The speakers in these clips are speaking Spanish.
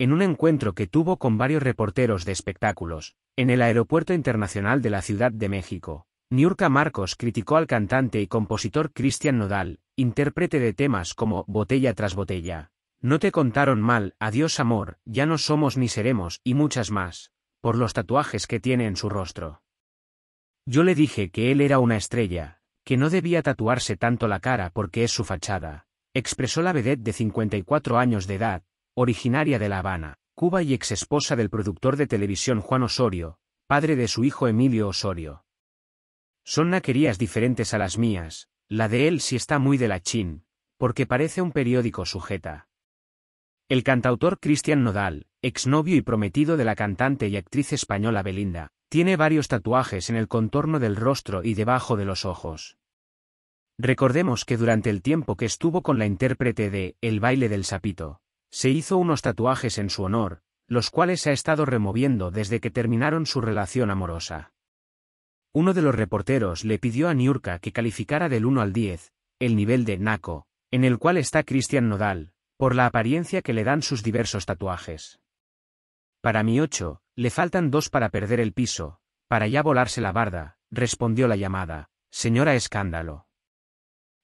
en un encuentro que tuvo con varios reporteros de espectáculos, en el Aeropuerto Internacional de la Ciudad de México. Niurka Marcos criticó al cantante y compositor Cristian Nodal, intérprete de temas como Botella tras Botella. No te contaron mal, adiós amor, ya no somos ni seremos, y muchas más, por los tatuajes que tiene en su rostro. Yo le dije que él era una estrella, que no debía tatuarse tanto la cara porque es su fachada, expresó la vedette de 54 años de edad, originaria de La Habana, Cuba y ex esposa del productor de televisión Juan Osorio, padre de su hijo Emilio Osorio. Son naquerías diferentes a las mías, la de él sí está muy de la chin, porque parece un periódico sujeta. El cantautor Cristian Nodal, exnovio y prometido de la cantante y actriz española Belinda, tiene varios tatuajes en el contorno del rostro y debajo de los ojos. Recordemos que durante el tiempo que estuvo con la intérprete de El baile del sapito, se hizo unos tatuajes en su honor, los cuales ha estado removiendo desde que terminaron su relación amorosa. Uno de los reporteros le pidió a Niurka que calificara del 1 al 10, el nivel de Naco, en el cual está Cristian Nodal, por la apariencia que le dan sus diversos tatuajes. Para mi 8, le faltan dos para perder el piso, para ya volarse la barda, respondió la llamada, señora escándalo.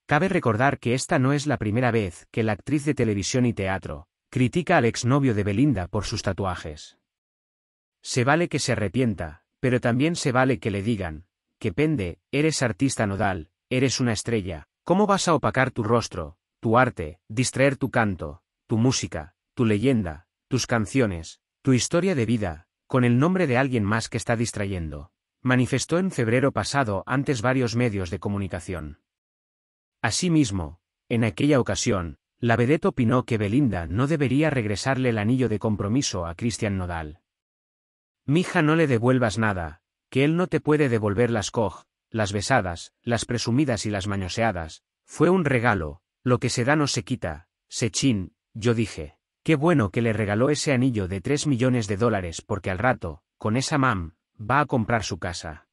Cabe recordar que esta no es la primera vez que la actriz de televisión y teatro, critica al exnovio de Belinda por sus tatuajes. Se vale que se arrepienta, pero también se vale que le digan, que pende, eres artista nodal, eres una estrella, ¿cómo vas a opacar tu rostro, tu arte, distraer tu canto, tu música, tu leyenda, tus canciones, tu historia de vida, con el nombre de alguien más que está distrayendo? manifestó en febrero pasado antes varios medios de comunicación. Asimismo, en aquella ocasión, la vedette opinó que Belinda no debería regresarle el anillo de compromiso a Christian Nodal. Mija no le devuelvas nada, que él no te puede devolver las coj, las besadas, las presumidas y las mañoseadas, fue un regalo, lo que se da no se quita, Sechín, yo dije, qué bueno que le regaló ese anillo de tres millones de dólares porque al rato, con esa mam, va a comprar su casa.